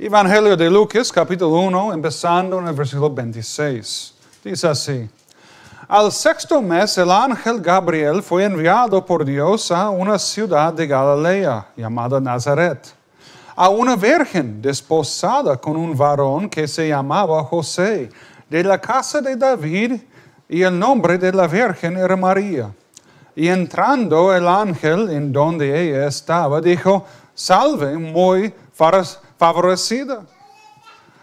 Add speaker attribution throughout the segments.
Speaker 1: Evangelio de Lucas, capítulo 1, empezando en el versículo 26. Dice así. Al sexto mes el ángel Gabriel fue enviado por Dios a una ciudad de Galilea llamada Nazaret, a una virgen desposada con un varón que se llamaba José, de la casa de David, y el nombre de la virgen era María. Y entrando el ángel en donde ella estaba, dijo, salve muy faras favorecida.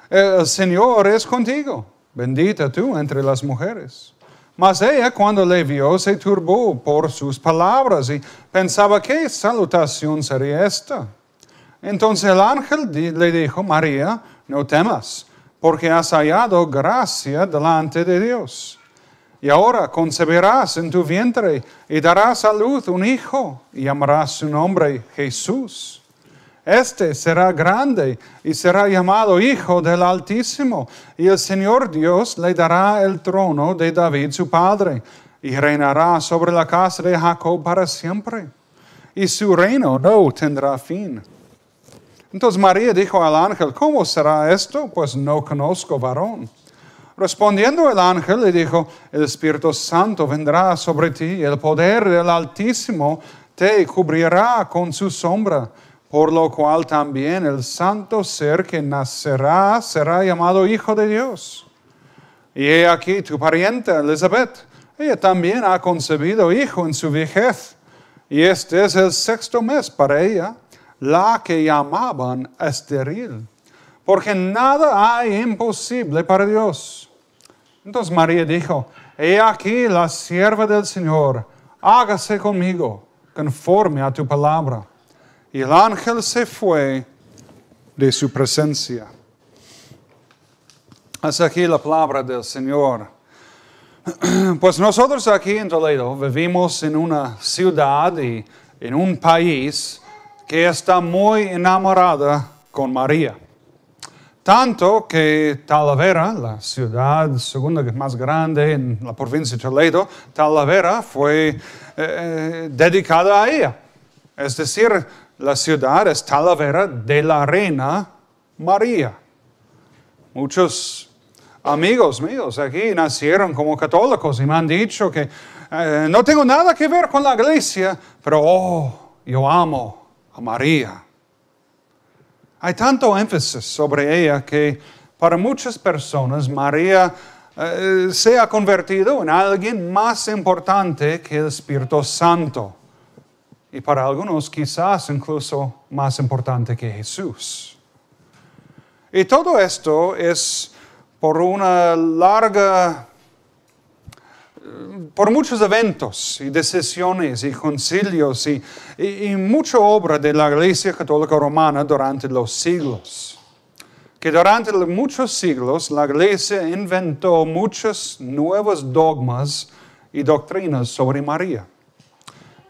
Speaker 1: El Señor es contigo, bendita tú entre las mujeres. Mas ella cuando le vio se turbó por sus palabras y pensaba qué salutación sería esta. Entonces el ángel le dijo, María, no temas, porque has hallado gracia delante de Dios. Y ahora concebirás en tu vientre y darás a luz un hijo y llamarás su nombre Jesús este será grande y será llamado Hijo del Altísimo, y el Señor Dios le dará el trono de David su padre, y reinará sobre la casa de Jacob para siempre, y su reino no tendrá fin. Entonces María dijo al ángel, ¿cómo será esto? Pues no conozco varón. Respondiendo el ángel le dijo, el Espíritu Santo vendrá sobre ti, el poder del Altísimo te cubrirá con su sombra por lo cual también el santo ser que nacerá será llamado Hijo de Dios. Y he aquí tu pariente Elizabeth, ella también ha concebido hijo en su vejez, y este es el sexto mes para ella, la que llamaban estéril, porque nada hay imposible para Dios. Entonces María dijo, he aquí la sierva del Señor, hágase conmigo conforme a tu palabra y el ángel se fue de su presencia. Es aquí la palabra del Señor. Pues nosotros aquí en Toledo vivimos en una ciudad y en un país que está muy enamorada con María. Tanto que Talavera, la ciudad segunda más grande en la provincia de Toledo, Talavera fue eh, eh, dedicada a ella. Es decir, la ciudad es Talavera de la Reina María. Muchos amigos míos aquí nacieron como católicos y me han dicho que eh, no tengo nada que ver con la iglesia, pero oh, yo amo a María. Hay tanto énfasis sobre ella que para muchas personas María eh, se ha convertido en alguien más importante que el Espíritu Santo y para algunos quizás incluso más importante que Jesús. Y todo esto es por una larga, eh, por muchos eventos y decisiones y concilios y, mucha obra de la Iglesia Católica Romana durante los siglos. Que durante muchos siglos la Iglesia inventó muchos nuevos dogmas y doctrinas sobre María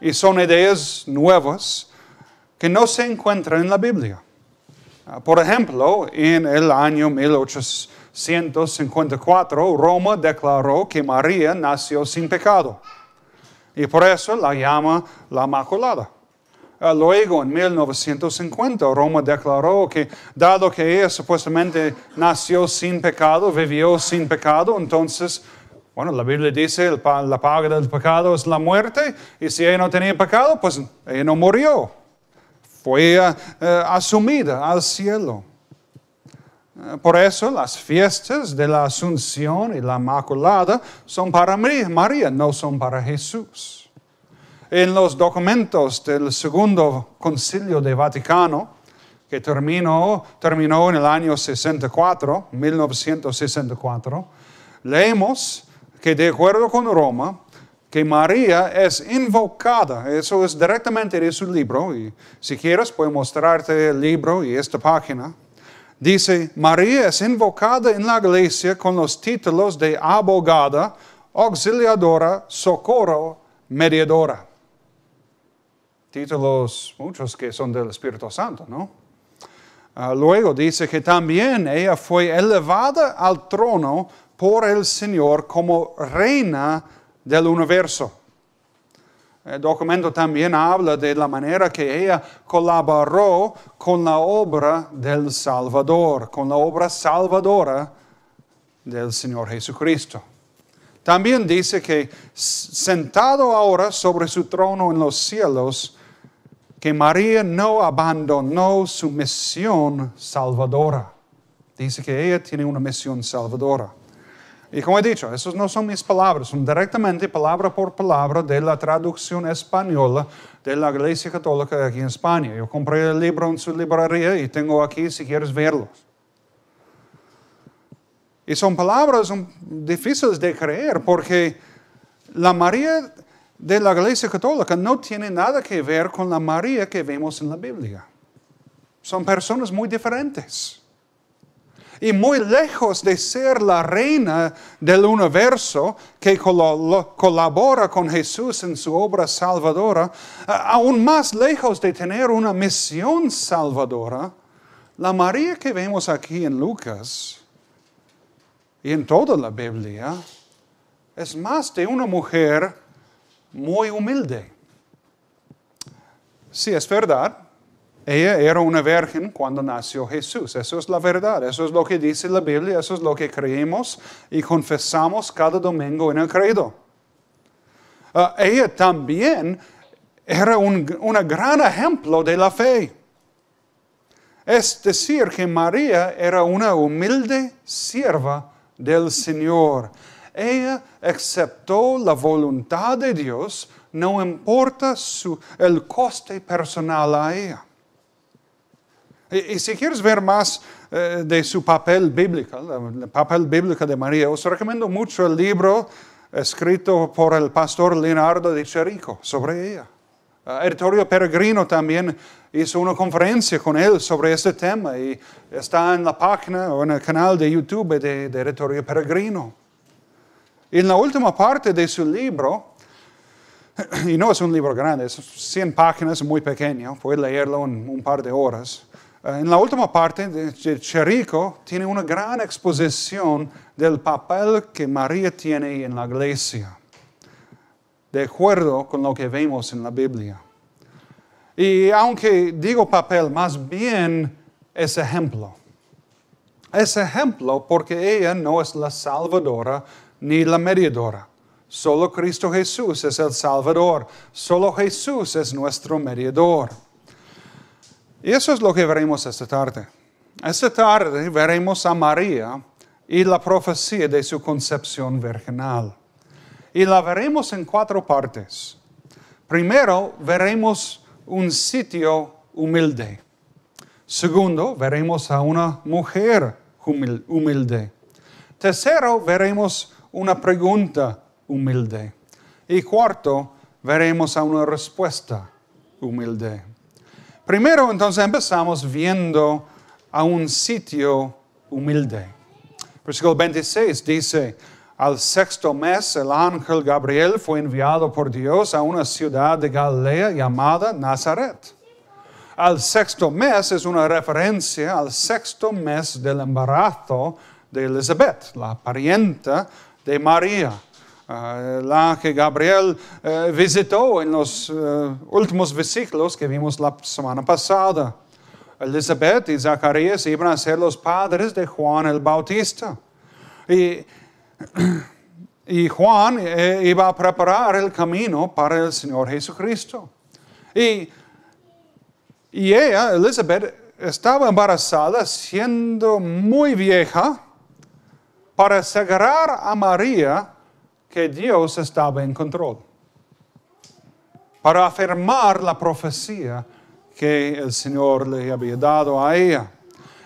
Speaker 1: y son ideas nuevas que no se encuentran en la Biblia. Ah, por ejemplo, en el año 1854, Roma declaró que María nació sin pecado y por eso la llama la Maculada. Ah, luego, en 1950, Roma declaró que dado que ella supuestamente nació sin pecado, vivió sin pecado, entonces bueno, la Biblia dice, la paga del pecado es la muerte, y si él no tenía pecado, pues él no murió. Fue eh, asumida al cielo. Eh, por eso las fiestas de la Asunción y la Inmaculada son para María, no son para Jesús. En los documentos del Segundo Concilio de Vaticano, que terminó, terminó en el año 64, 1964, leemos que de acuerdo con Roma, que María es invocada. Eso es directamente de su libro. Y si quieres, puedo mostrarte el libro y esta página. Dice, María es invocada en la iglesia con los títulos de abogada, auxiliadora, socorro, mediadora. Títulos muchos que son del Espíritu Santo, ¿no? Ah, luego dice que también ella fue elevada al trono por el Señor como reina del universo. El documento también habla de la manera que ella colaboró con la obra del Salvador, con la obra salvadora del Señor Jesucristo. También dice que sentado ahora sobre su trono en los cielos, que María no abandonó su misión salvadora. Dice que ella tiene una misión salvadora. Y como he dicho, esas no son mis palabras, son directamente palabra por palabra de la traducción española de la Iglesia Católica aquí en España. Yo compré el libro en su librería y tengo aquí si quieres verlos. Y son palabras difíciles de creer porque la María de la Iglesia Católica no tiene nada que ver con la María que vemos en la Biblia. Son personas muy diferentes y muy lejos de ser la reina del universo que colabora con Jesús en su obra salvadora, aún más lejos de tener una misión salvadora, la María que vemos aquí en Lucas y en toda la Biblia es más de una mujer muy humilde. Sí, es verdad, ella era una virgen cuando nació Jesús. Eso es la verdad, eso es lo que dice la Biblia, eso es lo que creemos y confesamos cada domingo en el credo. Ah, ella también era un una gran ejemplo de la fe. Es decir, que María era una humilde sierva del Señor. Ella aceptó la voluntad de Dios, no importa el coste personal a ella. Eh, y si quieres ver más eh, de su papel bíblico, el papel bíblico de María, os recomiendo mucho el libro escrito por el pastor Leonardo de Cherico sobre ella. Editorio eh, Peregrino también hizo una conferencia con él sobre este tema y está en la página o en el canal de YouTube de, Editorio Peregrino. Y en la última parte de su libro, y no es un libro grande, es 100 páginas, muy pequeño, puedes leerlo en un par de horas. Eh, en la última parte de Cherico tiene una gran exposición del papel que María tiene en la iglesia, de acuerdo con lo que vemos en la Biblia. Y aunque digo papel, más bien es ejemplo. Es ejemplo porque ella no es la salvadora ni la mediadora. Solo Cristo Jesús es el salvador. Solo Jesús es nuestro mediador. Y eso es lo que veremos esta tarde. Esta tarde veremos a María y la profecía de su concepción virginal. Y la veremos en cuatro partes. Primero, veremos un sitio humilde. Segundo, veremos a una mujer humilde. Tercero, veremos una pregunta humilde. Y cuarto, veremos a una respuesta humilde. Primero, entonces, empezamos viendo a un sitio humilde. Versículo 26 dice, al sexto mes el ángel Gabriel fue enviado por Dios a una ciudad de Galilea llamada Nazaret. Al sexto mes es una referencia al sexto mes del embarazo de Elizabeth, la parienta de María. Ah, la que Gabriel eh, visitó en los eh, últimos versículos que vimos la semana pasada. Elizabeth y Zacarías iban a ser los padres de Juan el Bautista. Y, Juan eh, iba a preparar el camino para el Señor Jesucristo. Y, y ella, Elizabeth, estaba embarazada siendo muy vieja para sagrar a María que Dios estaba en control. Para afirmar la profecía que el Señor le había dado a ella.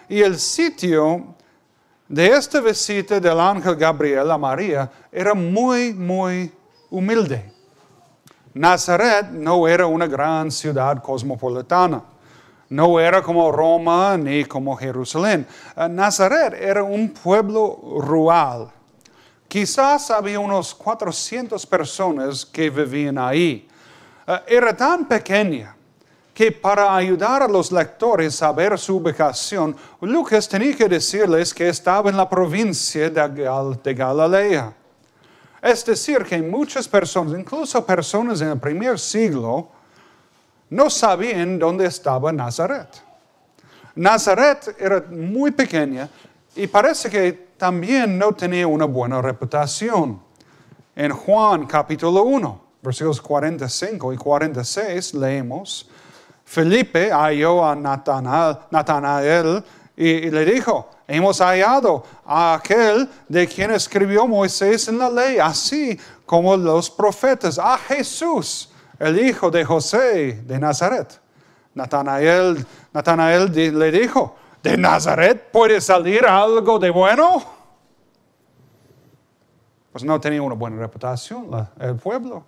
Speaker 1: Y el sitio de esta visita del ángel Gabriel a María era muy, muy humilde. Nazaret no era una gran ciudad cosmopolitana. No era como Roma ni como Jerusalén. Eh, Nazaret era un pueblo rural Quizás había unos 400 personas que vivían ahí. Eh, era tan pequeña que para ayudar a los lectores a ver su ubicación, Lucas tenía que decirles que estaba en la provincia de, Galilea. Es decir, que muchas personas, incluso personas en el primer siglo, no sabían dónde estaba Nazaret. Nazaret era muy pequeña y parece que también no tenía una buena reputación. En Juan capítulo 1, versículos 45 y 46 leemos, Felipe halló a Natanael y, y le dijo, hemos hallado a aquel de quien escribió Moisés en la ley, así como los profetas, a Jesús, el hijo de José de Nazaret. Natanael, Natanael le dijo, de Nazaret puede salir algo de bueno? Pues no tenía una buena reputación el pueblo.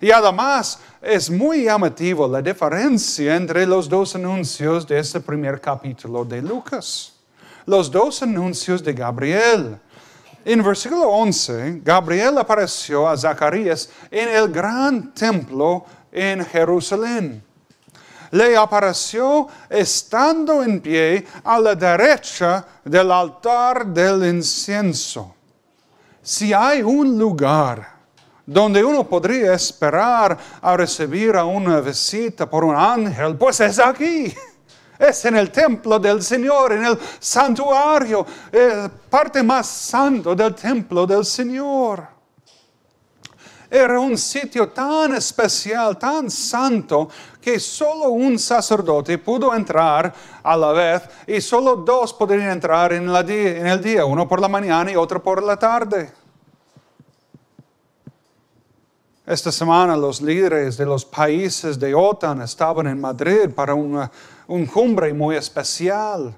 Speaker 1: Y además es muy llamativo la diferencia entre los dos anuncios de este primer capítulo de Lucas. Los dos anuncios de Gabriel. En versículo 11, Gabriel apareció a Zacarías en el gran templo en Jerusalén le apareció estando en pie a la derecha del altar del incienso. Si hay un lugar donde uno podría esperar a recibir a una visita por un ángel, pues es aquí. Es en el templo del Señor, en el santuario, eh, parte más santo del templo del Señor. Era un sitio tan especial, tan santo, que solo un sacerdote pudo entrar a la vez y solo dos podían entrar en, el día, uno por la mañana y otro por la tarde. Esta semana los líderes de los países de OTAN estaban en Madrid para una, un cumbre muy especial.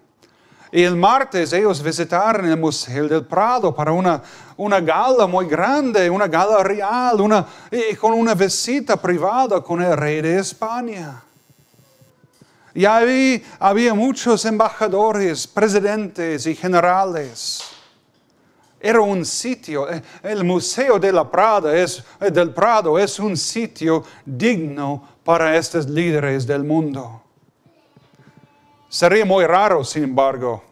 Speaker 1: Y el martes ellos visitaron el Museo del Prado para una, gala muy grande, una gala real, con una visita privada con el rey de España. Y ahí había muchos embajadores, presidentes y generales. Era un sitio, eh, el Museo de la Prada es, eh, del Prado es un sitio digno para estos líderes del mundo. Sería muy raro, sin embargo,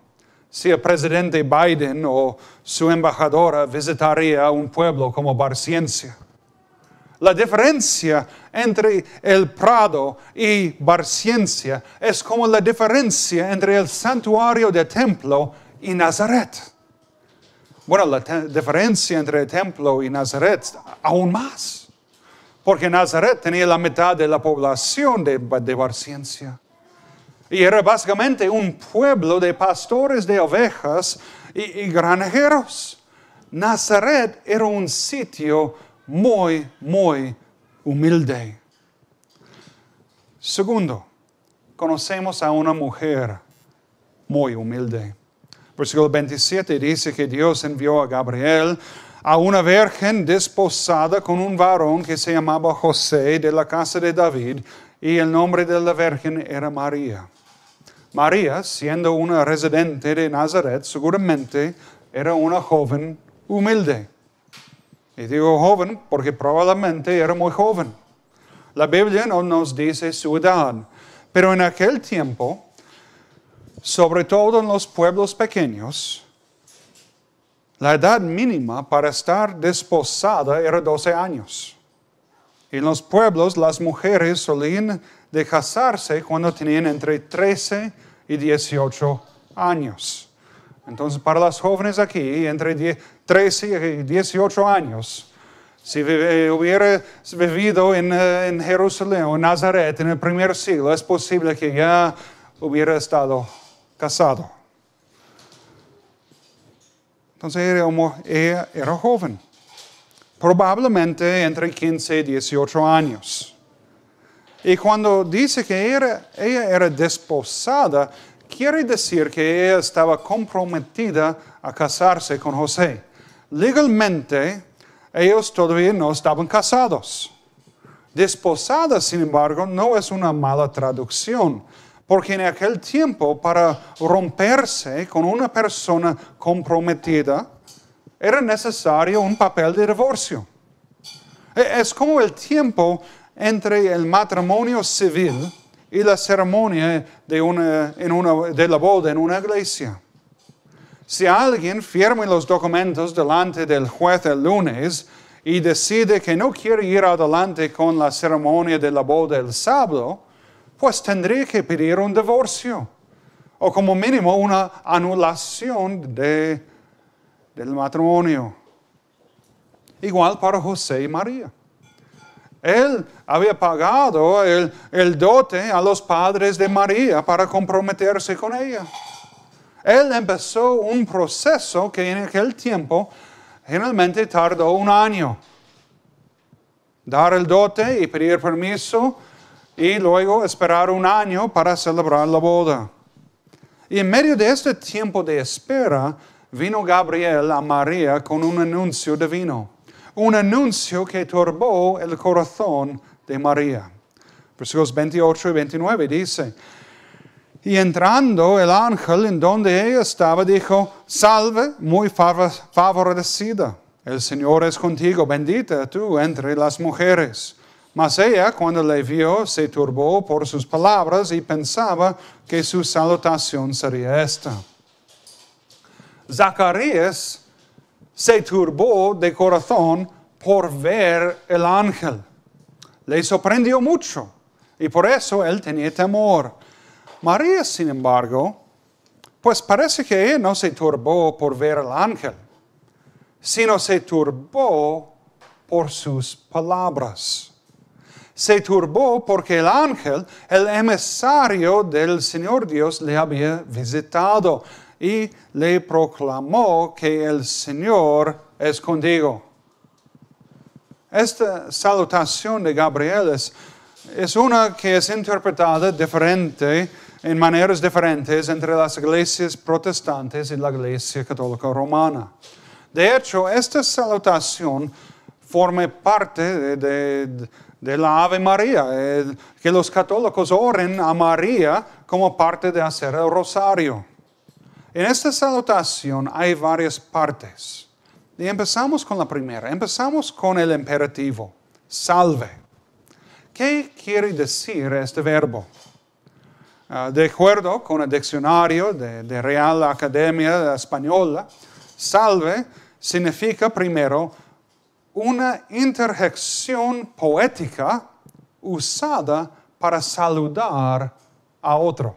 Speaker 1: si el presidente Biden o su embajadora visitaría un pueblo como Barciencia. La diferencia entre el Prado y Barciencia es como la diferencia entre el santuario del templo y Nazaret. Bueno, la diferencia entre el templo y Nazaret aún más, porque Nazaret tenía la mitad de la población de, de Barciencia. Y era básicamente un pueblo de pastores de ovejas y, granjeros. Nazaret era un sitio muy, muy humilde. Segundo, conocemos a una mujer muy humilde. Versículo 27 dice que Dios envió a Gabriel a una virgen desposada con un varón que se llamaba José de la casa de David y el nombre de la virgen era María. María, siendo una residente de Nazaret, seguramente era una joven humilde. Y digo joven porque probablemente era muy joven. La Biblia no nos dice su edad, pero en aquel tiempo, sobre todo en los pueblos pequeños, la edad mínima para estar desposada era 12 años. En los pueblos las mujeres solían de casarse cuando tenían entre 13 y y 18 años. Entonces, para las jóvenes aquí, entre 13 y 18 años, si eh, hubiera vivido en, eh, en Jerusalén o Nazaret en el primer siglo, es posible que ya hubiera estado casado. Entonces era joven, probablemente entre 15 y 18 años. Y cuando dice que ella era desposada, quiere decir que ella estaba comprometida a casarse con José. Legalmente, ellos todavía no estaban casados. Desposada, sin embargo, no es una mala traducción, porque en aquel tiempo para romperse con una persona comprometida era necesario un papel de divorcio. E-, es como el tiempo entre el matrimonio civil y la ceremonia de, una, de la boda en una iglesia. Si alguien firma los documentos delante del juez el lunes y decide que no quiere ir adelante con la ceremonia de la boda el sábado, pues tendría que pedir un divorcio o como mínimo una anulación de, del matrimonio. Igual para José y María. Él había pagado el, dote a los padres de María para comprometerse con ella. Él empezó un proceso que en aquel tiempo generalmente tardó un año. Dar el dote y pedir permiso y luego esperar un año para celebrar la boda. Y en medio de este tiempo de espera, vino Gabriel a María con un anuncio divino un anuncio que turbó el corazón de María. Versículos 28 y 29 dice, y entrando el ángel en donde ella estaba, dijo, salve, muy favorecida, el Señor es contigo, bendita tú entre las mujeres. Mas ella, cuando le vio, se turbó por sus palabras y pensaba que su salutación sería esta. Zacarías se turbó de corazón por ver el ángel. Le sorprendió mucho y por eso él tenía temor. María, sin embargo, pues parece que no se turbó por ver al ángel, sino se turbó por sus palabras. Se turbó porque el ángel, el emisario del Señor Dios, le había visitado y le proclamó que el Señor es contigo. Esta salutación de Gabriel es, una que es interpretada diferente, en maneras diferentes entre las iglesias protestantes y la iglesia católica romana. De hecho, esta salutación forma parte de, la Ave María, eh, que los católicos oren a María como parte de hacer el rosario. En esta salutación hay varias partes. Y empezamos con la primera. Empezamos con el imperativo, salve. ¿Qué quiere decir este verbo? Ah, de acuerdo con el diccionario de, de, Real Academia Española, salve significa primero una interjección poética usada para saludar a otro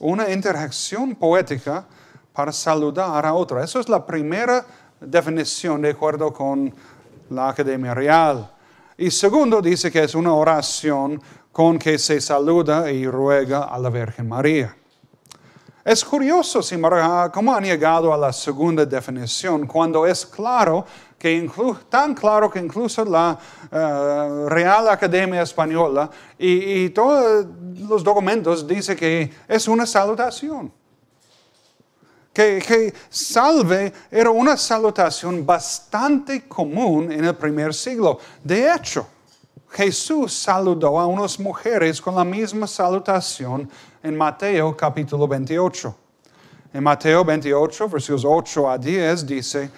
Speaker 1: una interacción poética para saludar a otro. Esa es la primera definición de acuerdo con la Academia Real. Y segundo, dice que es una oración con que se saluda y ruega a la Virgen María. Es curioso, sin embargo, cómo han llegado a la segunda definición, cuando es claro que tan claro que incluso la eh, Real Academia Española y, todos los documentos dice que es una salutación. Que, que, salve era una salutación bastante común en el primer siglo. De hecho, Jesús saludó a unas mujeres con la misma salutación en Mateo capítulo 28. En Mateo 28, versículos 8 a 10 dice,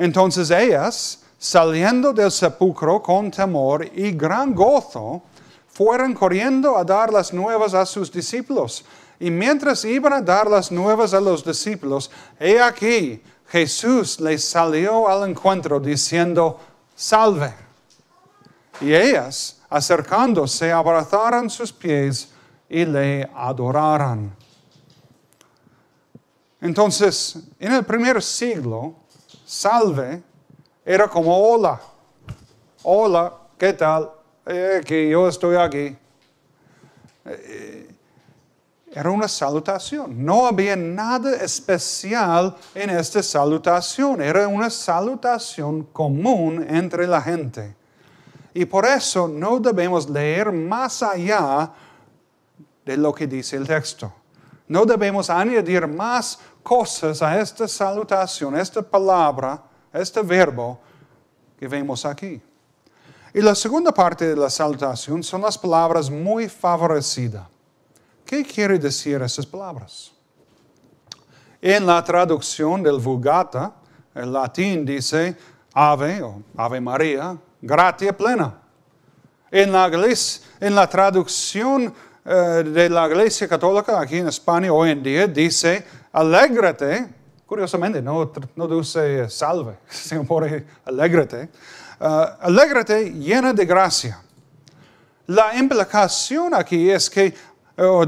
Speaker 1: entonces ellas, saliendo del sepulcro con temor y gran gozo, fueron corriendo a dar las nuevas a sus discípulos. Y mientras iban a dar las nuevas a los discípulos, he aquí, Jesús les salió al encuentro diciendo, salve. Y ellas, acercándose, abrazaron sus pies y le adoraron. Entonces, en el primer siglo, salve era como hola, hola, ¿qué tal? Eh, que yo estoy aquí. Eh, era una salutación. No había nada especial en esta salutación. Era una salutación común entre la gente. Y por eso no debemos leer más allá de lo que dice el texto. No debemos añadir más cosas, a esta salutación, esta palabra, este verbo que vemos aquí. Y la segunda parte de la salutación son las palabras muy favorecidas. ¿Qué quiere decir esas palabras? En la traducción del Vulgata, el latín dice ave o ave María, gratia plena. En la, traducción eh, de la Iglesia Católica aquí en España hoy en día dice alégrate, curiosamente no, no dice salve, sino por ah, alégrate, llena de gracia. La implicación aquí es que,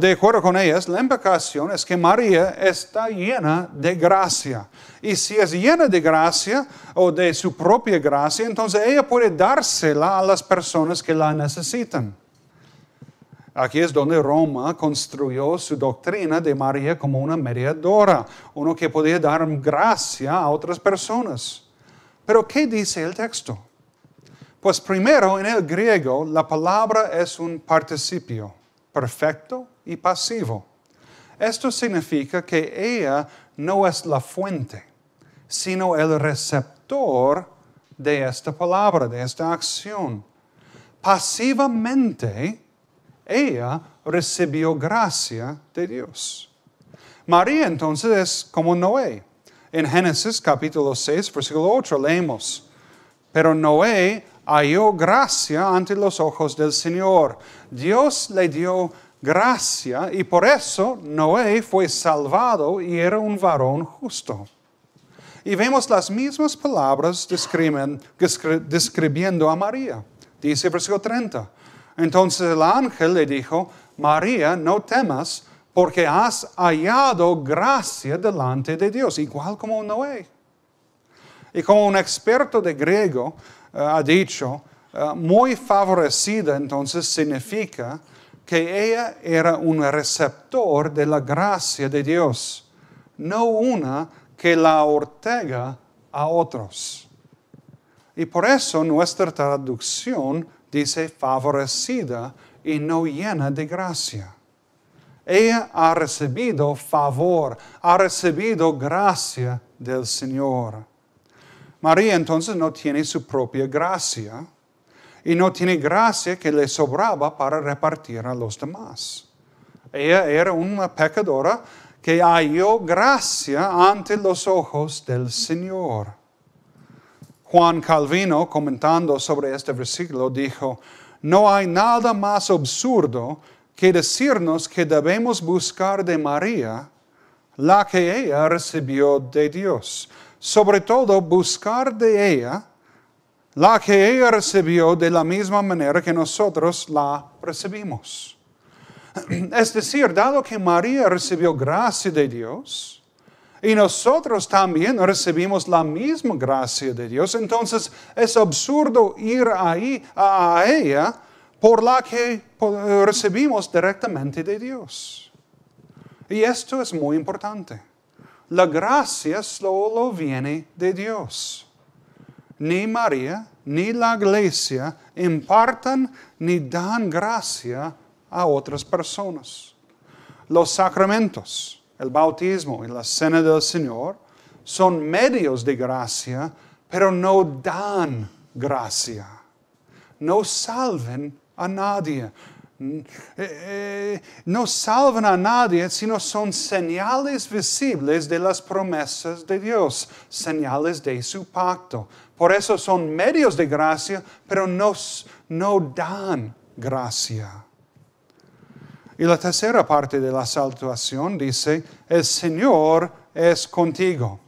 Speaker 1: de acuerdo con ellas, la implicación es que María está llena de gracia. Y si es llena de gracia o de su propia gracia, entonces ella puede dársela a las personas que la necesitan. Aquí es donde Roma construyó su doctrina de María como una mediadora, uno que podía dar gracia a otras personas. Pero ¿qué dice el texto? Pues primero, en el griego, la palabra es un participio, perfecto y pasivo. Esto significa que ella no es la fuente, sino el receptor de esta palabra, de esta acción. Pasivamente, ella recibió gracia de Dios. María entonces es como Noé. En Génesis capítulo 6, versículo 8 leemos, pero Noé halló gracia ante los ojos del Señor. Dios le dio gracia y por eso Noé fue salvado y era un varón justo. Y vemos las mismas palabras describiendo a María. Dice versículo 30, entonces el ángel le dijo, María, no temas, porque has hallado gracia delante de Dios, igual como Noé. Y como un experto de griego eh, ha dicho, eh, muy favorecida entonces significa que ella era un receptor de la gracia de Dios, no una que la ortega a otros. Y por eso nuestra traducción dice favorecida y no llena de gracia. Ella ha recibido favor, ha recibido gracia del Señor. María entonces no tiene su propia gracia y no tiene gracia que le sobraba para repartir a los demás. Ella era una pecadora que halló gracia ante los ojos del Señor. Juan Calvino, comentando sobre este versículo, dijo, no hay nada más absurdo que decirnos que debemos buscar de María la que ella recibió de Dios. Sobre todo, buscar de ella la que ella recibió de la misma manera que nosotros la recibimos. Es decir, dado que María recibió gracia de Dios, y nosotros también recibimos la misma gracia de Dios. Entonces es absurdo ir a ella por la que recibimos directamente de Dios. Y esto es muy importante. La gracia solo viene de Dios. Ni María ni la iglesia impartan ni dan gracia a otras personas. Los sacramentos el bautismo y la cena del Señor son medios de gracia, pero no dan gracia. No salven a nadie. Eh, eh, no salvan a nadie, sino son señales visibles de las promesas de Dios, señales de su pacto. Por eso son medios de gracia, pero no dan gracia. Y la tercera parte de la salutación dice, el Señor es contigo.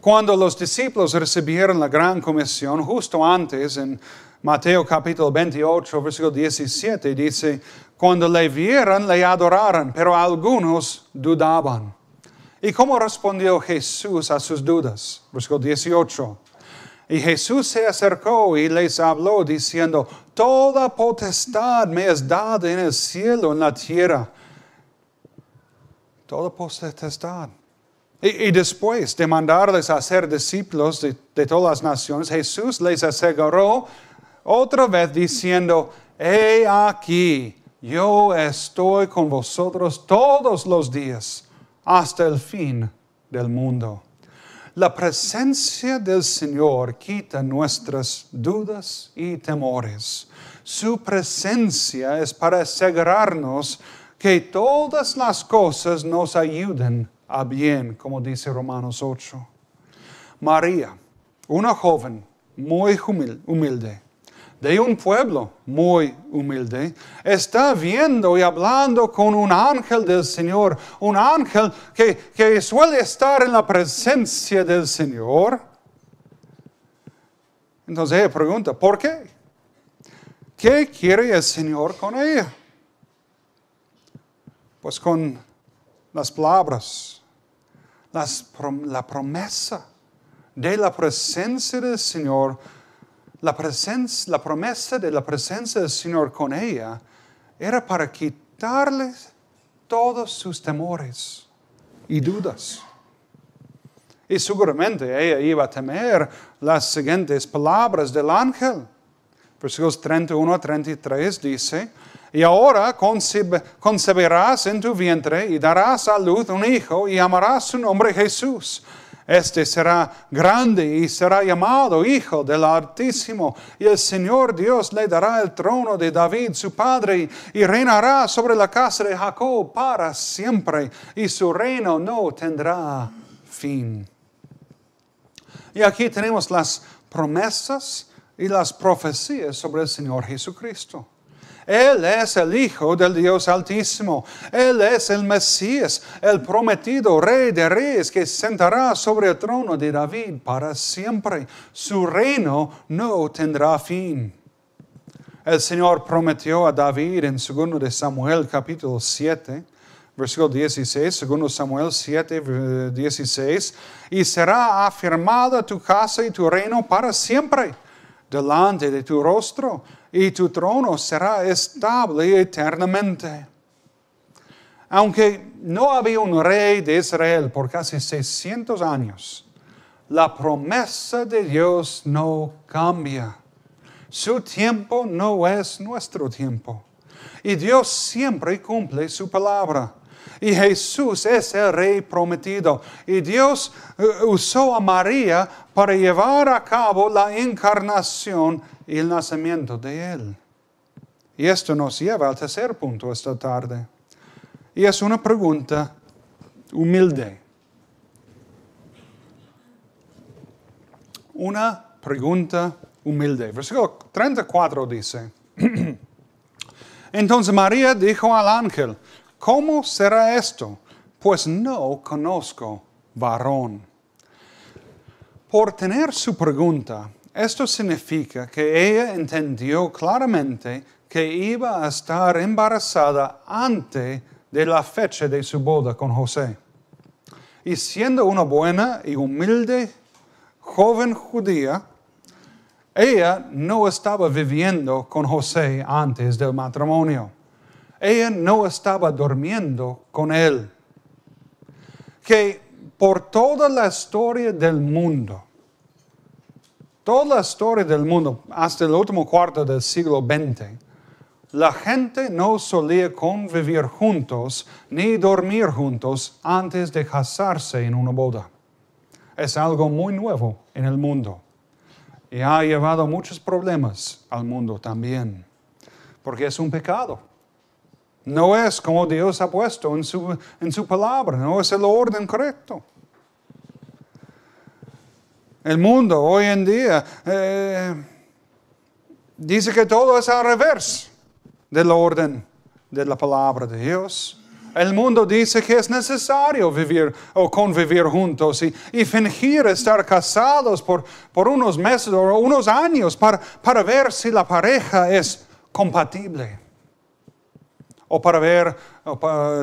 Speaker 1: Cuando los discípulos recibieron la gran comisión, justo antes, en Mateo capítulo 28, versículo 17, dice, cuando le vieron, le adoraron, pero algunos dudaban. ¿Y cómo respondió Jesús a sus dudas? Versículo 18. Y Jesús se acercó y les habló diciendo, Toda potestad me es dada en el cielo, en la tierra. Toda potestad. Y, después de mandarles a ser discípulos de, de todas las naciones, Jesús les aseguró otra vez diciendo, He aquí, yo estoy con vosotros todos los días hasta el fin del mundo. La presencia del Señor quita nuestras dudas y temores. Su presencia es para asegurarnos que todas las cosas nos ayuden a bien, como dice Romanos 8. María, una joven muy humilde, de un pueblo muy humilde, está viendo y hablando con un ángel del Señor, un ángel que, suele estar en la presencia del Señor. Entonces ella pregunta, ¿por qué? ¿Qué quiere el Señor con ella? Pues con las palabras, las, la promesa de la presencia del Señor la, presencia, la promesa de la presencia del Señor con ella era para quitarle todos sus temores y dudas. Y seguramente ella iba a temer las siguientes palabras del ángel. Versículos 31 a 33 dice, y ahora concebirás en tu vientre y darás a luz un hijo y amarás su nombre Jesús este será grande y será llamado Hijo del Altísimo, y el Señor Dios le dará el trono de David, su padre, y reinará sobre la casa de Jacob para siempre, y su reino no tendrá fin. Y aquí tenemos las promesas y las profecías sobre el Señor Jesucristo. Él es el Hijo del Dios Altísimo. Él es el Mesías, el prometido Rey de Reyes que sentará sobre el trono de David para siempre. Su reino no tendrá fin. El Señor prometió a David en 2 de Samuel capítulo 7, versículo 16, 2 Samuel 7, 16, y será afirmada tu casa y tu reino para siempre delante de tu rostro y tu trono será estable eternamente. Aunque no había un rey de Israel por casi 600 años, la promesa de Dios no cambia. Su tiempo no es nuestro tiempo. Y Dios siempre cumple su palabra. Y Jesús es el rey prometido. Y Dios eh, usó a María para llevar a cabo la encarnación y el nacimiento de Él. Y esto nos lleva al tercer punto esta tarde. Y es una pregunta humilde. Una pregunta humilde. Versículo 34 dice. Entonces María dijo al ángel, ¿Cómo será esto? Pues no conozco varón. Por tener su pregunta, esto significa que ella entendió claramente que iba a estar embarazada antes de la fecha de su boda con José. Y siendo una buena y humilde joven judía, ella no estaba viviendo con José antes del matrimonio ella no estaba durmiendo con él. Que por toda la historia del mundo, toda la historia del mundo, hasta el último cuarto del siglo XX, la gente no solía convivir juntos ni dormir juntos antes de casarse en una boda. Es algo muy nuevo en el mundo y ha llevado muchos problemas al mundo también, porque es un pecado. No es como Dios ha puesto en su, en su palabra, no es el orden correcto. El mundo hoy en día eh, dice que todo es al revés del orden de la palabra de Dios. El mundo dice que es necesario vivir o convivir juntos y, fingir estar casados por, unos meses o unos años para ver si la pareja es compatible o para ver,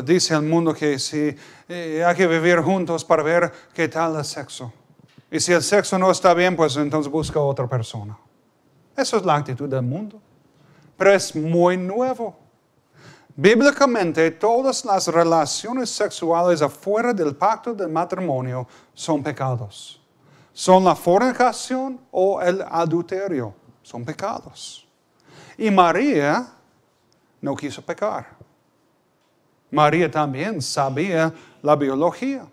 Speaker 1: dice el mundo que si eh, hay que vivir juntos para ver qué tal el sexo. Y si el sexo no está bien, pues entonces busca otra persona. Esa es la actitud del mundo. Pero es muy nuevo. Bíblicamente, todas las relaciones sexuales afuera del pacto del matrimonio son pecados. Son la fornicación o el adulterio. Son pecados. Y María no quiso pecar. María también sabía la biología,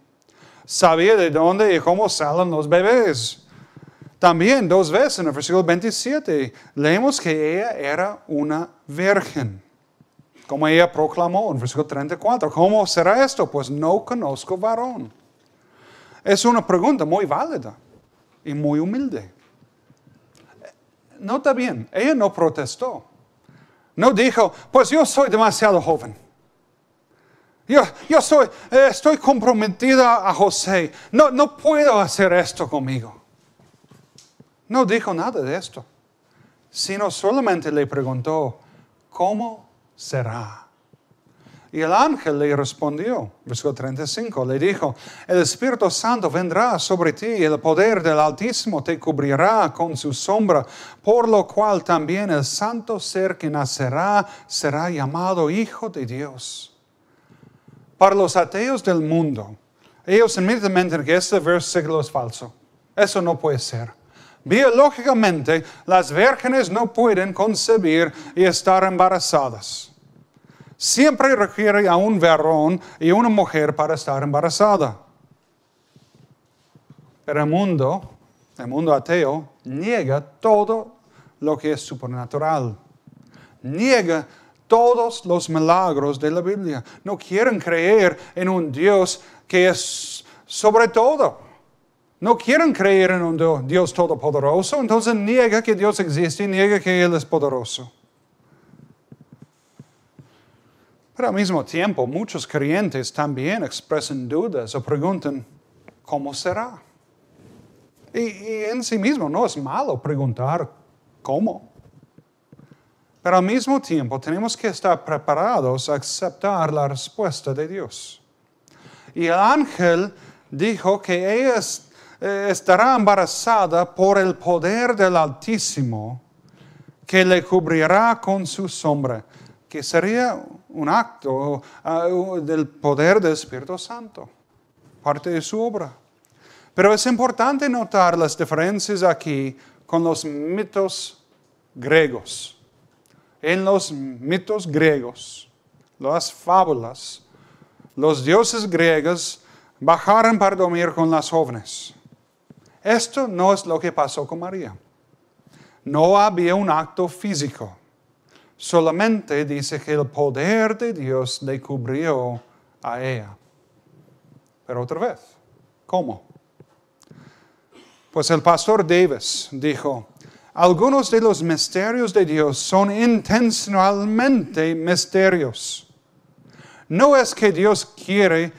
Speaker 1: sabía de dónde y cómo salen los bebés. También dos veces en el versículo 27 leemos que ella era una virgen, como ella proclamó en el versículo 34. ¿Cómo será esto? Pues no conozco varón. Es una pregunta muy válida y muy humilde. Nota bien, ella no protestó. No dijo, pues yo soy demasiado joven. Yo, soy, eh, estoy comprometida a José. No, no puedo hacer esto conmigo. No dijo nada de esto, sino solamente le preguntó, ¿cómo será? Y el ángel le respondió, versículo 35, le dijo, el Espíritu Santo vendrá sobre ti y el poder del Altísimo te cubrirá con su sombra, por lo cual también el santo ser que nacerá será llamado Hijo de Dios. Para los ateos del mundo, ellos inmediatamente que este versículo es falso. Eso no puede ser. Biológicamente, las vírgenes no pueden concebir y estar embarazadas. Siempre requiere a un varón y una mujer para estar embarazada. Pero el mundo, el mundo ateo, niega todo lo que es supernatural. Niega todos los milagros de la Biblia. No quieren creer en un Dios que es sobre todo. No quieren creer en un Dios todopoderoso, entonces niega que Dios existe y niega que Él es poderoso. Pero al mismo tiempo, muchos creyentes también expresan dudas o preguntan, ¿cómo será? Y, y en sí mismo no es malo preguntar cómo. Pero al mismo tiempo tenemos que estar preparados a aceptar la respuesta de Dios. Y el ángel dijo que ella eh, estará embarazada por el poder del Altísimo que le cubrirá con su sombra, que sería un acto eh, del poder del Espíritu Santo, parte de su obra. Pero es importante notar las diferencias aquí con los mitos griegos en los mitos griegos, las fábulas, los dioses griegos bajaron para dormir con las jóvenes. Esto no es lo que pasó con María. No había un acto físico. Solamente dice que el poder de Dios le cubrió a ella. Pero otra vez, ¿cómo? Pues el pastor Davis dijo, algunos de los misterios de Dios son intencionalmente misterios. No es que Dios quiere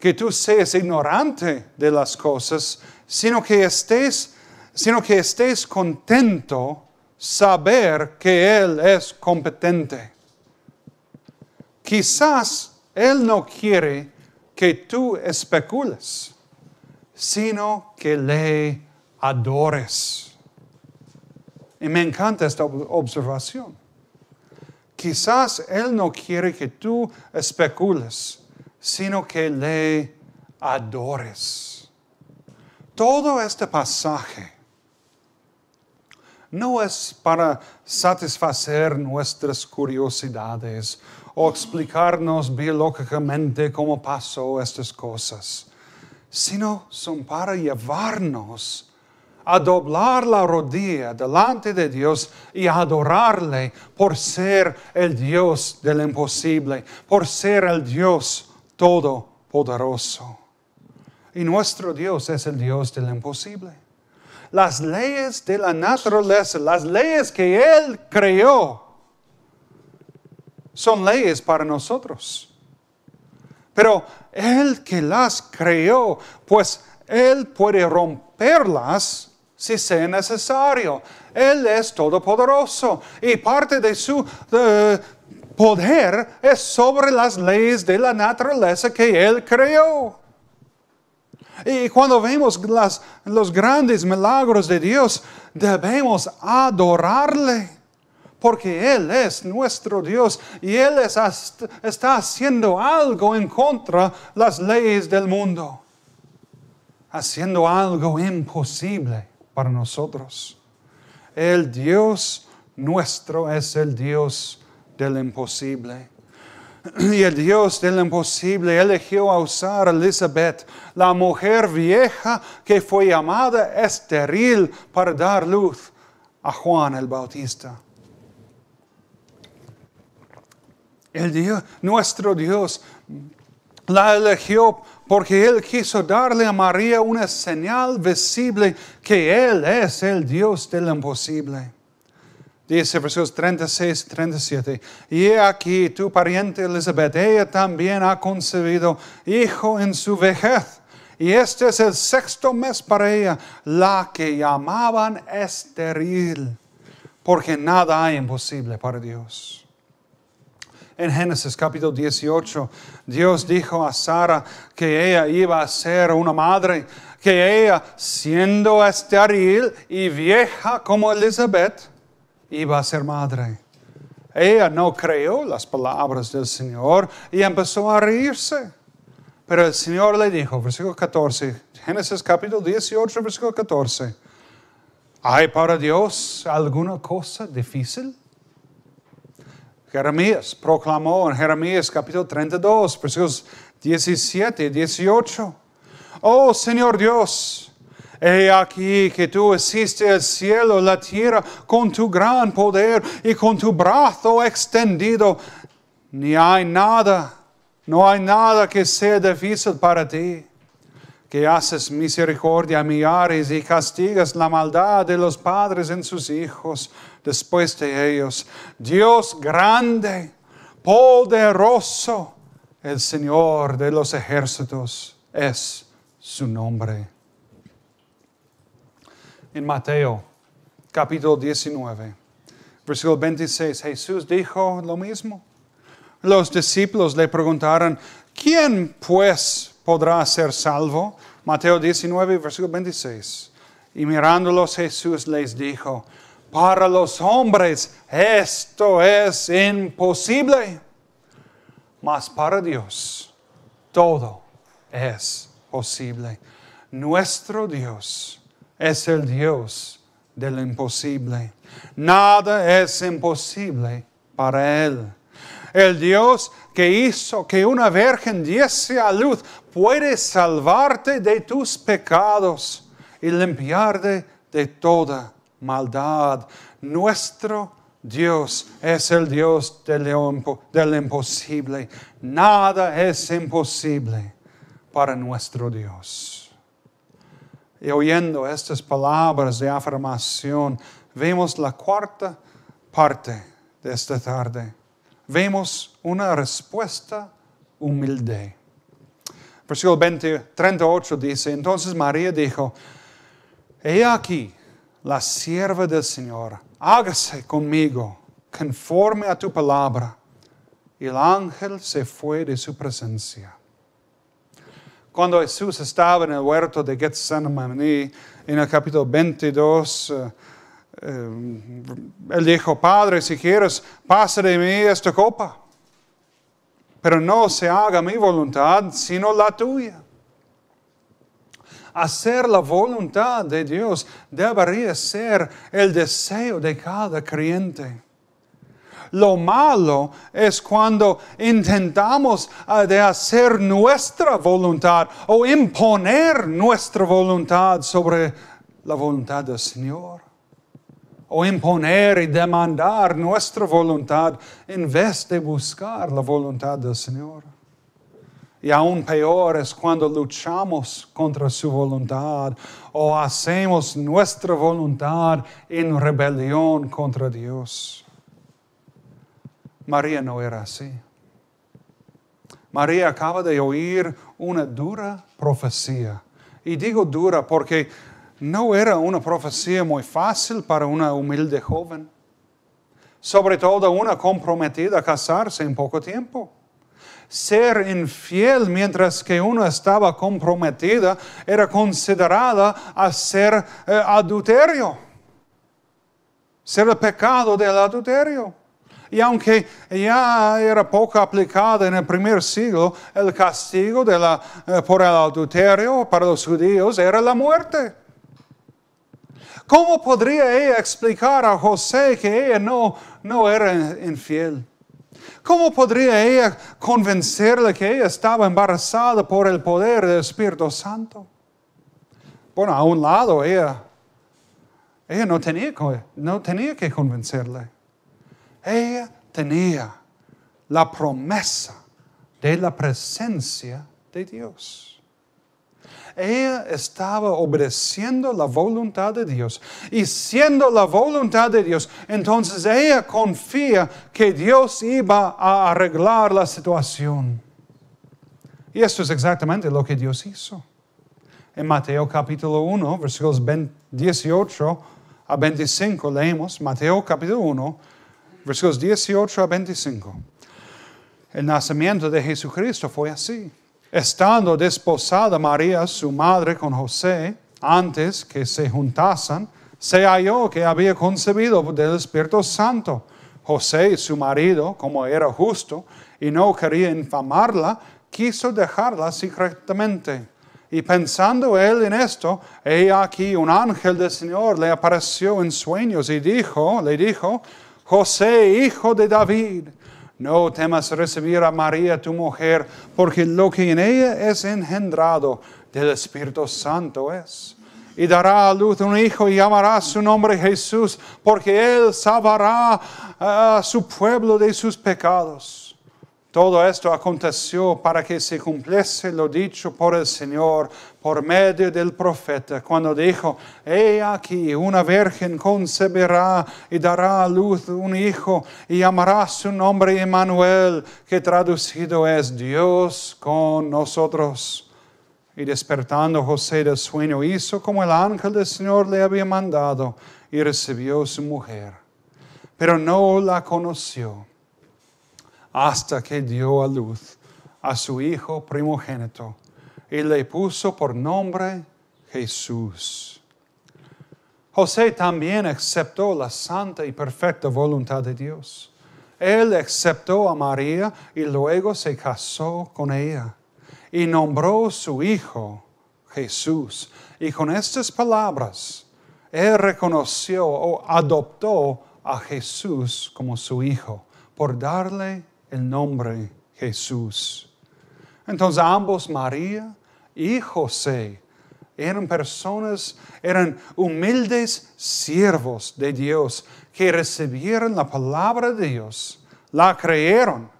Speaker 1: que tú seas ignorante de las cosas, sino que estés, sino que estés contento saber que Él es competente. Quizás Él no quiere que tú especules, sino que le adores. Y me encanta esta observación. Quizás Él no quiere que tú especules, sino que le adores. Todo este pasaje no es para satisfacer nuestras curiosidades o explicarnos biológicamente cómo pasó estas cosas, sino son para llevarnos a doblar la rodilla delante de Dios y adorarle por ser el Dios del imposible, por ser el Dios todopoderoso. Y nuestro Dios es el Dios del imposible. Las leyes de la naturaleza, las leyes que Él creó, son leyes para nosotros. Pero Él que las creó, pues Él puede romperlas si sea necesario. Él es todopoderoso y parte de su poder es sobre las leyes de la naturaleza que Él creó. Y cuando vemos los grandes milagros de Dios, debemos adorarle, porque Él es nuestro Dios y Él está haciendo algo en contra de las leyes del mundo, haciendo algo imposible para nosotros. El Dios nuestro es el Dios del imposible. Y el Dios del imposible eligió a usar a Elizabeth, la mujer vieja que fue llamada estéril para dar luz a Juan el Bautista. El Dios, nuestro Dios la eligió porque Él quiso darle a María una señal visible que Él es el Dios del imposible. Dice versos 36 y 37, y aquí tu pariente Elizabeth, ella también ha concebido hijo en su vejez, y este es el sexto mes para ella, la que llamaban estéril, porque nada hay imposible para Dios. En Génesis capítulo 18, Dios dijo a Sara que ella iba a ser una madre, que ella, siendo estéril y vieja como Elizabeth, iba a ser madre. Ella no creyó las palabras del Señor y empezó a reírse. Pero el Señor le dijo, versículo 14, Génesis capítulo 18, versículo 14, ¿hay para Dios alguna cosa difícil? Jeremías proclamó en Jeremías capítulo 32, versículos 17 y 18. Oh Señor Dios, he aquí que tú hiciste el cielo, la tierra, con tu gran poder y con tu brazo extendido. Ni hay nada, no hay nada que sea difícil para ti que haces misericordia a millares y castigas la maldad de los padres en sus hijos después de ellos. Dios grande, poderoso, el Señor de los ejércitos es su nombre. En Mateo, capítulo 19, versículo 26, Jesús dijo lo mismo. Los discípulos le preguntaron, ¿quién pues podrá ser salvo? Mateo 19, versículo 26. Y mirándolos Jesús les dijo, para los hombres esto es imposible, mas para Dios todo es posible. Nuestro Dios es el Dios del imposible. Nada es imposible para Él. El Dios que hizo que una virgen diese a luz puede salvarte de tus pecados y limpiarte de toda maldad. Nuestro Dios es el Dios del, imposible. Nada es imposible para nuestro Dios. Y oyendo estas palabras de afirmación, vemos la cuarta parte de esta tarde. Vemos una respuesta humilde. Versículo 38 dice, entonces María dijo, he aquí, la sierva del Señor, hágase conmigo conforme a tu palabra. Y el ángel se fue de su presencia. Cuando Jesús estaba en el huerto de Getsemaní, en el capítulo 22, eh, eh, él dijo, Padre, si quieres, pase de mí esta copa, pero no se haga mi voluntad, sino la tuya hacer la voluntad de Dios debería ser el deseo de cada creyente. Lo malo es cuando intentamos eh, de hacer nuestra voluntad o imponer nuestra voluntad sobre la voluntad del Señor. O imponer y demandar nuestra voluntad en vez de buscar la voluntad del Señor. Y aún peor es cuando luchamos contra su voluntad o hacemos nuestra voluntad en rebelión contra Dios. María no era así. María acaba de oír una dura profecía. Y digo dura porque no era una profecía muy fácil para una humilde joven, sobre todo una comprometida a casarse en poco tiempo ser infiel mientras que uno estaba comprometida era considerada a ser eh, adulterio, ser el pecado del adulterio. Y aunque ya era poco aplicada en el primer siglo, el castigo eh, por el adulterio para los judíos era la muerte. ¿Cómo podría ella explicar a José que ella no, no era infiel? ¿Cómo podría ella convencerle que ella estaba embarazada por el poder del Espíritu Santo? Bueno, a un lado ella, ella no, tenía, no tenía que convencerle. Ella tenía la promesa de la presencia de Dios ella estaba obedeciendo la voluntad de Dios. Y siendo la voluntad de Dios, entonces ella confía que Dios iba a arreglar la situación. Y esto es exactamente lo que Dios hizo. En Mateo capítulo 1, versículos 18 a 25, leemos Mateo capítulo 1, versículos 18 a 25. El nacimiento de Jesucristo fue así. Estando desposada María, su madre, con José, antes que se juntasen, se halló que había concebido del Espíritu Santo. José, su marido, como era justo y no quería infamarla, quiso dejarla secretamente. Y pensando él en esto, he aquí un ángel del Señor le apareció en sueños y dijo, le dijo, José, hijo de David, no temas recibir a María tu mujer, porque lo que en ella es engendrado del Espíritu Santo es. Y dará a luz un hijo y llamará su nombre Jesús, porque él salvará a su pueblo de sus pecados. Todo esto aconteció para que se cumpliese lo dicho por el Señor por medio del profeta, cuando dijo, he aquí, una virgen concebirá y dará a luz un hijo y llamará su nombre Emmanuel, que traducido es Dios con nosotros. Y despertando José del sueño, hizo como el ángel del Señor le había mandado y recibió su mujer, pero no la conoció hasta que dio a luz a su hijo primogénito y le puso por nombre Jesús. José también aceptó la santa y perfecta voluntad de Dios. Él aceptó a María y luego se casó con ella y nombró su hijo Jesús. Y con estas palabras, él reconoció o adoptó a Jesús como su hijo por darle el nombre Jesús. Entonces ambos, María y José eran personas, eran humildes siervos de Dios que recibieron la palabra de Dios, la creyeron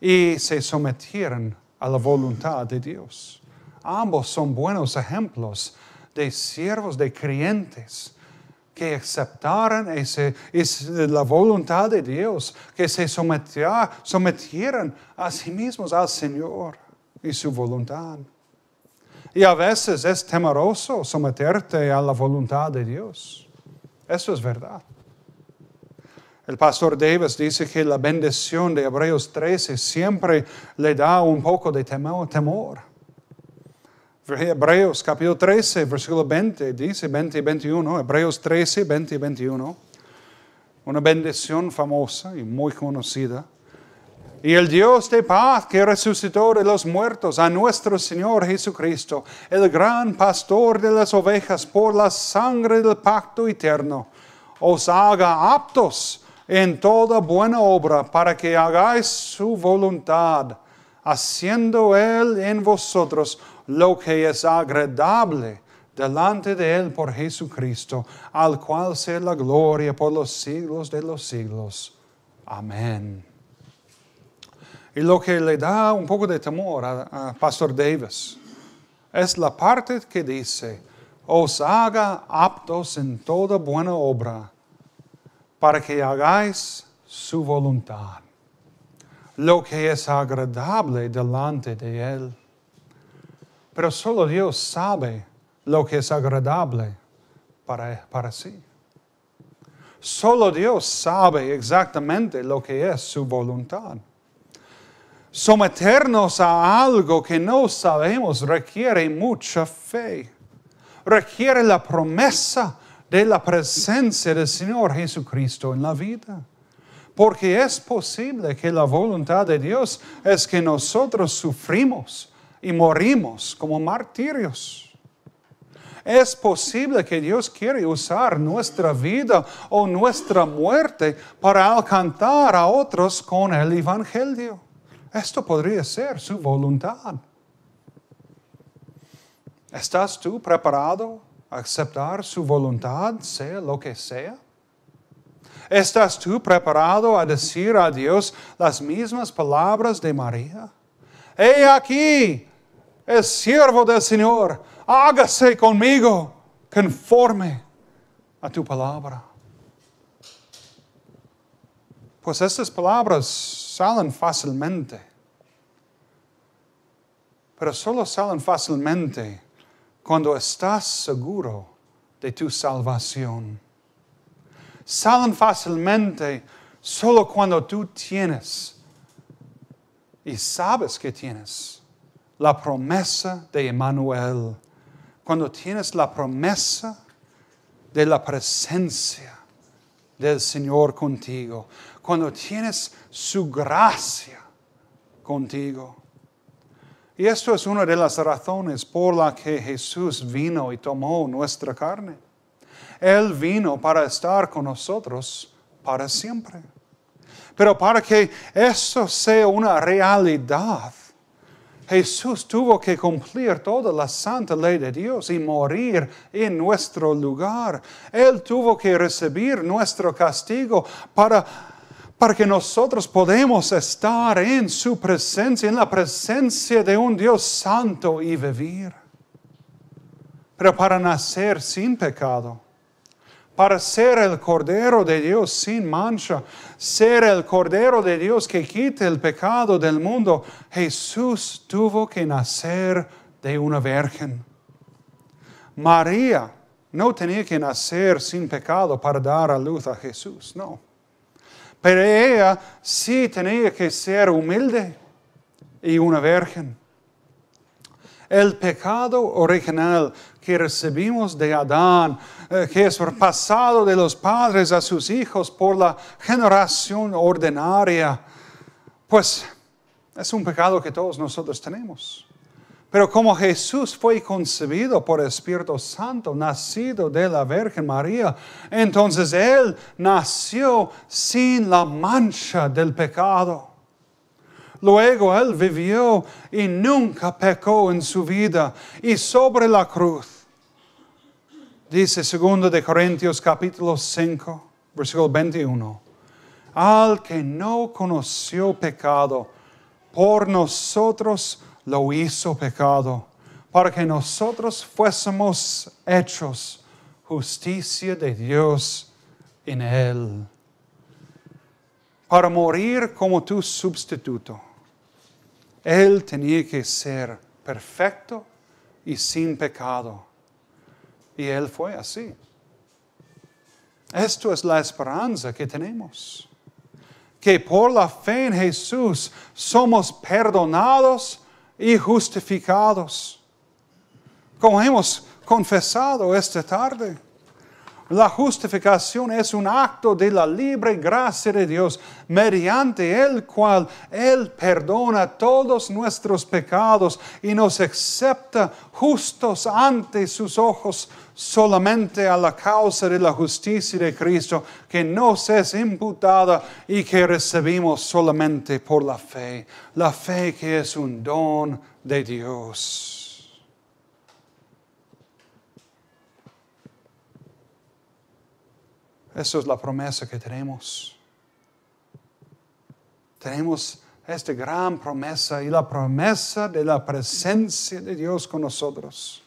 Speaker 1: y se sometieron a la voluntad de Dios. Ambos son buenos ejemplos de siervos, de creyentes que aceptaron la voluntad de Dios, que se sometieron a sí mismos al Señor y su voluntad. Y a veces es temeroso someterte a la voluntad de Dios. Eso es verdad. El pastor Davis dice que la bendición de Hebreos 13 siempre le da un poco de temor. Hebreos capítulo 13, versículo 20, dice 20 y 21, Hebreos 13, 20 y 21, una bendición famosa y muy conocida. Y el Dios de paz que resucitó de los muertos a nuestro Señor Jesucristo, el gran pastor de las ovejas por la sangre del pacto eterno, os haga aptos en toda buena obra para que hagáis su voluntad, haciendo Él en vosotros lo que es agradable delante de Él por Jesucristo, al cual sea la gloria por los siglos de los siglos. Amén. Y lo que le da un poco de temor a, Pastor Davis es la parte que dice, os haga aptos en toda buena obra para que hagáis su voluntad, lo que es agradable delante de Él. Pero solo Dios sabe lo que es agradable para, para sí. Solo Dios sabe exactamente lo que es su voluntad someternos a algo que no sabemos requiere mucha fe. Requiere la promesa de la presencia del Señor Jesucristo en la vida. Porque es posible que la voluntad de Dios es que nosotros sufrimos y morimos como martirios. Es posible que Dios quiere usar nuestra vida o nuestra muerte para alcanzar a otros con el Evangelio. Esto podría ser su voluntad. ¿Estás tú preparado a aceptar su voluntad, sea lo que sea? ¿Estás tú preparado a decir a Dios las mismas palabras de María? He aquí, el siervo del Señor, hágase conmigo conforme a tu palabra. Pues estas palabras salen fácilmente. Pero solo salen fácilmente cuando estás seguro de tu salvación. Salen fácilmente solo cuando tú tienes y sabes que tienes la promesa de Emmanuel, cuando tienes la promesa de la presencia del Señor contigo, cuando tienes su gracia contigo. Y esto es una de las razones por la que Jesús vino y tomó nuestra carne. Él vino para estar con nosotros para siempre. Pero para que eso sea una realidad, Jesús tuvo que cumplir toda la santa ley de Dios y morir en nuestro lugar. Él tuvo que recibir nuestro castigo para, para que nosotros podamos estar en su presencia, en la presencia de un Dios santo y vivir. Pero para nacer sin pecado, para ser el Cordero de Dios sin mancha, ser el Cordero de Dios que quite el pecado del mundo, Jesús tuvo que nacer de una virgen. María no tenía que nacer sin pecado para dar a luz a Jesús, no. Pero ella sí tenía que ser humilde y una virgen. El pecado original que recibimos de Adán, eh, que es pasado de los padres a sus hijos por la generación ordinaria, pues es un pecado que todos nosotros tenemos. Pero como Jesús fue concebido por Espíritu Santo, nacido de la Virgen María, entonces Él nació sin la mancha del pecado. Luego Él vivió y nunca pecó en su vida y sobre la cruz Dice 2 de Corintios capítulo 5, versículo 21. Al que no conoció pecado, por nosotros lo hizo pecado, para que nosotros fuésemos hechos justicia de Dios en él. Para morir como tu sustituto, él tenía que ser perfecto y sin pecado y Él fue así. Esto es la esperanza que tenemos. Que por la fe en Jesús somos perdonados y justificados. Como hemos confesado esta tarde, la justificación es un acto de la libre gracia de Dios, mediante el cual Él perdona todos nuestros pecados y nos acepta justos ante sus ojos solamente a la causa de la justicia de Cristo que nos es imputada y que recibimos solamente por la fe, la fe que es un don de Dios. Esa es la promesa que tenemos. Tenemos esta gran promesa y la promesa de la presencia de Dios con nosotros.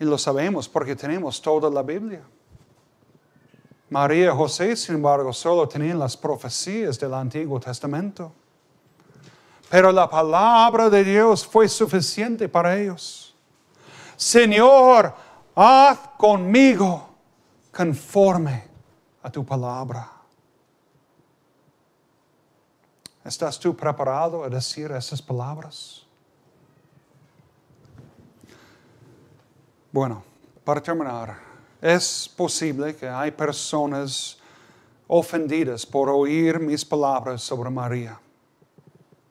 Speaker 1: Y lo sabemos porque tenemos toda la Biblia. María y José, sin embargo, solo tenían las profecías del Antiguo Testamento. Pero la palabra de Dios fue suficiente para ellos. Señor, haz conmigo conforme a tu palabra. ¿Estás tú preparado a decir esas palabras? Bueno, para terminar, es posible que hay personas ofendidas por oír mis palabras sobre María.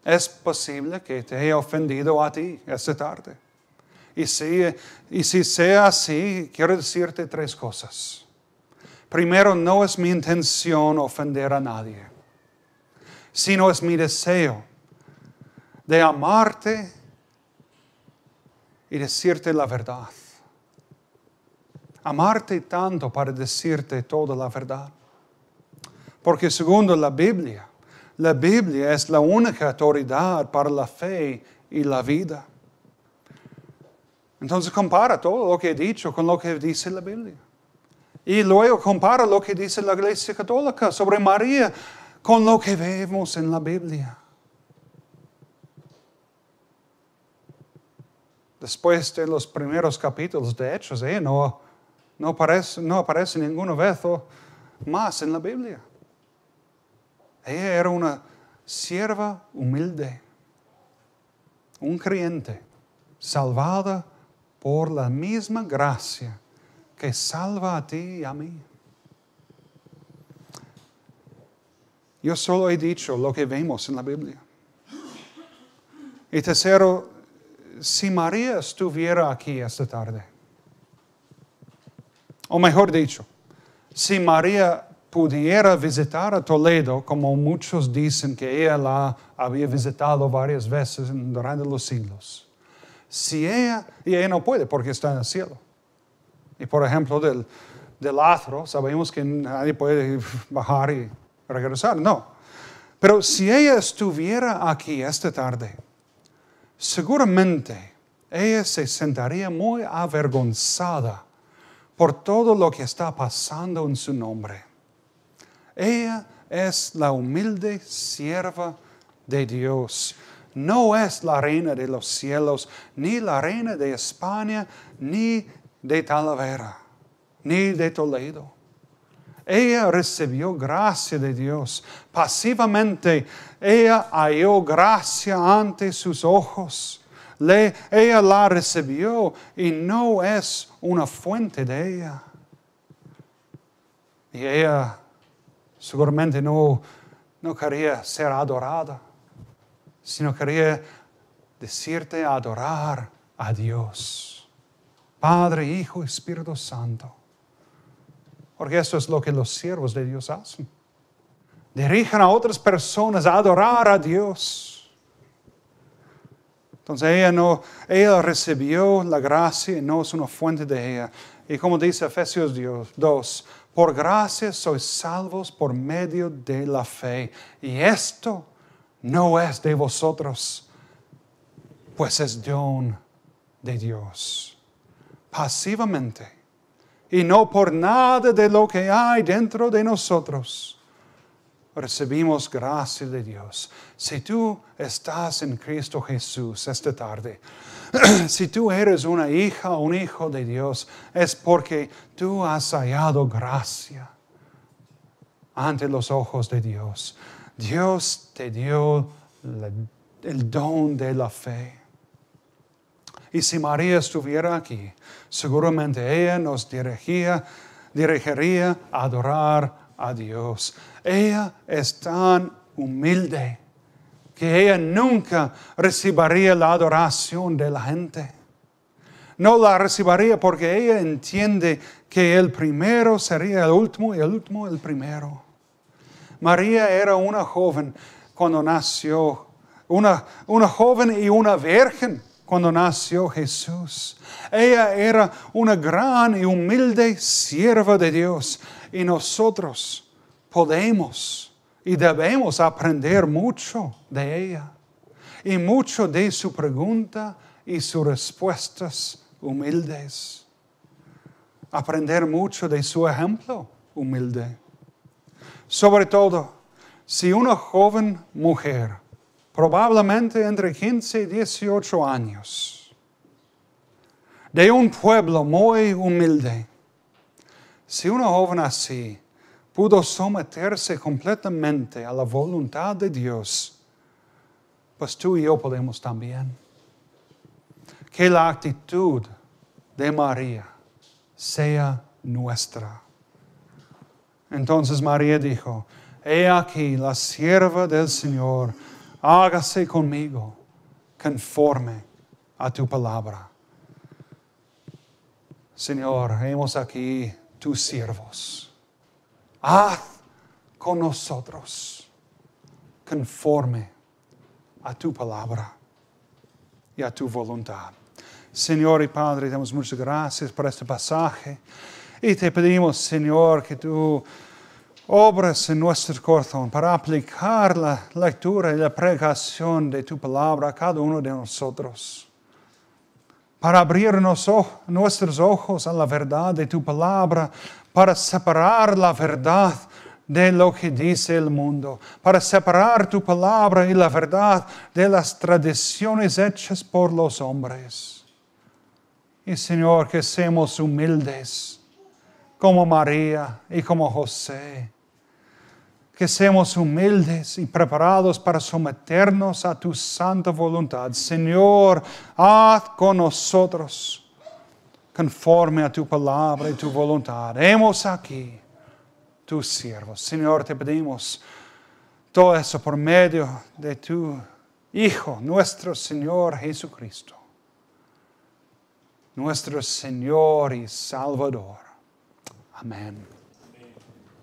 Speaker 1: Es posible que te haya ofendido a ti esta tarde. Y si, y si sea así, quiero decirte tres cosas. Primero, no es mi intención ofender a nadie, sino es mi deseo de amarte y decirte la verdad amarte tanto para decirte toda la verdad. Porque segundo la Biblia, la Biblia es la única autoridad para la fe y la vida. Entonces compara todo lo que he dicho con lo que dice la Biblia. Y luego compara lo que dice la Iglesia Católica sobre María con lo que vemos en la Biblia. Después de los primeros capítulos de Hechos, ¿eh? no, no aparece, no aparece más en la Biblia. Ella era una sierva humilde, un creyente, salvada por la misma gracia que salva a ti y a mí. Yo solo he dicho lo que vemos en la Biblia. Y tercero, si María estuviera aquí esta tarde, o mejor dicho, si María pudiera visitar a Toledo, como muchos dicen que ella la había visitado varias veces durante los siglos, si ella, y ella no puede porque está en el cielo. Y por ejemplo, del, del atro, sabemos que nadie puede bajar y regresar, no. Pero si ella estuviera aquí esta tarde, seguramente ella se sentaría muy avergonzada por todo lo que está pasando en su nombre. Ella es la humilde sierva de Dios. No es la reina de los cielos, ni la reina de España, ni de Talavera, ni de Toledo. Ella recibió gracia de Dios. Pasivamente, ella halló gracia ante sus ojos ella la recibió y no es una fuente de ella. Y ella seguramente no, no quería ser adorada, sino quería decirte adorar a Dios, Padre, Hijo, Espíritu Santo. Porque eso es lo que los siervos de Dios hacen. Dirigen a otras personas a adorar a Dios. Entonces ella, no, recibió la gracia y no es una fuente de ella. Y como dice Efesios 2, por gracia sois salvos por medio de la fe. Y esto no es de vosotros, pues es don de Dios, pasivamente, y no por nada de lo que hay dentro de nosotros recibimos gracia de Dios. Si tú estás en Cristo Jesús esta tarde, si tú eres una hija o un hijo de Dios, es porque tú has hallado gracia ante los ojos de Dios. Dios te dio el don de la fe. Y si María estuviera aquí, seguramente ella nos dirigiría a adorar a Dios. Ella es tan humilde que ella nunca recibiría la adoración de la gente. No la recibiría porque ella entiende que el primero sería el último y el último el primero. María era una joven cuando nació, una, una joven y una virgen cuando nació Jesús. Ella era una gran y humilde sierva de Dios y nosotros podemos y debemos aprender mucho de ella y mucho de su pregunta y sus respuestas humildes. Aprender mucho de su ejemplo humilde. Sobre todo, si una joven mujer probablemente entre 15 y 18 años, de un pueblo muy humilde. Si una joven así pudo someterse completamente a la voluntad de Dios, pues tú y yo podemos también. Que la actitud de María sea nuestra. Entonces María dijo, He aquí la sierva del Señor hágase conmigo conforme a tu palabra. Señor, hemos aquí tus siervos. Haz con nosotros conforme a tu palabra y a tu voluntad. Señor y Padre, damos muchas gracias por este pasaje y te pedimos, Señor, que tú obras en nuestro corazón para aplicar la lectura y la pregación de tu palabra a cada uno de nosotros. Para abrir nuestros ojos a la verdad de tu palabra, para separar la verdad de lo que dice el mundo, para separar tu palabra y la verdad de las tradiciones hechas por los hombres. Y Señor, que seamos humildes como María y como José, que seamos humildes y preparados para someternos a tu santa voluntad. Señor, haz con nosotros conforme a tu palabra y tu voluntad. Hemos aquí tus siervos. Señor, te pedimos todo eso por medio de tu Hijo, nuestro Señor Jesucristo, nuestro Señor y Salvador. Amén.